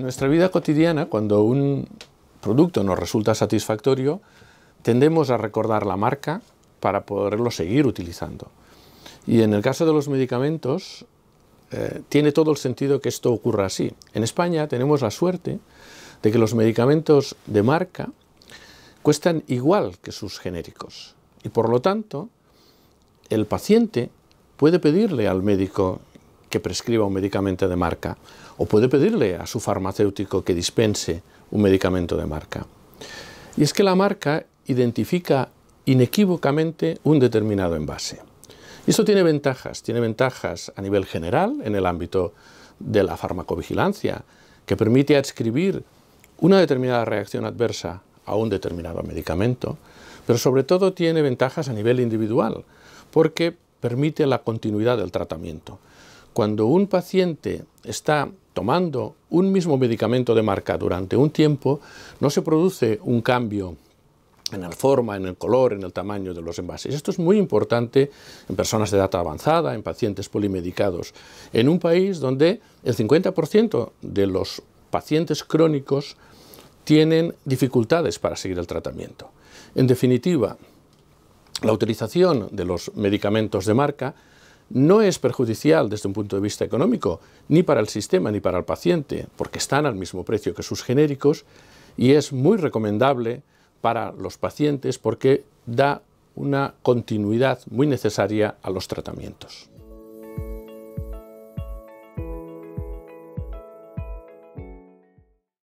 En nuestra vida cotidiana, cuando un producto nos resulta satisfactorio, tendemos a recordar la marca para poderlo seguir utilizando. Y en el caso de los medicamentos, eh, tiene todo el sentido que esto ocurra así. En España tenemos la suerte de que los medicamentos de marca cuestan igual que sus genéricos. Y por lo tanto, el paciente puede pedirle al médico que prescriba un medicamento de marca o puede pedirle a su farmacéutico que dispense un medicamento de marca. Y es que la marca identifica inequívocamente un determinado envase. Y esto tiene ventajas, tiene ventajas a nivel general en el ámbito de la farmacovigilancia, que permite adscribir una determinada reacción adversa a un determinado medicamento, pero sobre todo tiene ventajas a nivel individual, porque permite la continuidad del tratamiento. Cuando un paciente está tomando un mismo medicamento de marca durante un tiempo, no se produce un cambio en la forma, en el color, en el tamaño de los envases. Esto es muy importante en personas de edad avanzada, en pacientes polimedicados, en un país donde el 50% de los pacientes crónicos tienen dificultades para seguir el tratamiento. En definitiva, la utilización de los medicamentos de marca no es perjudicial desde un punto de vista económico, ni para el sistema ni para el paciente, porque están al mismo precio que sus genéricos, y es muy recomendable para los pacientes porque da una continuidad muy necesaria a los tratamientos.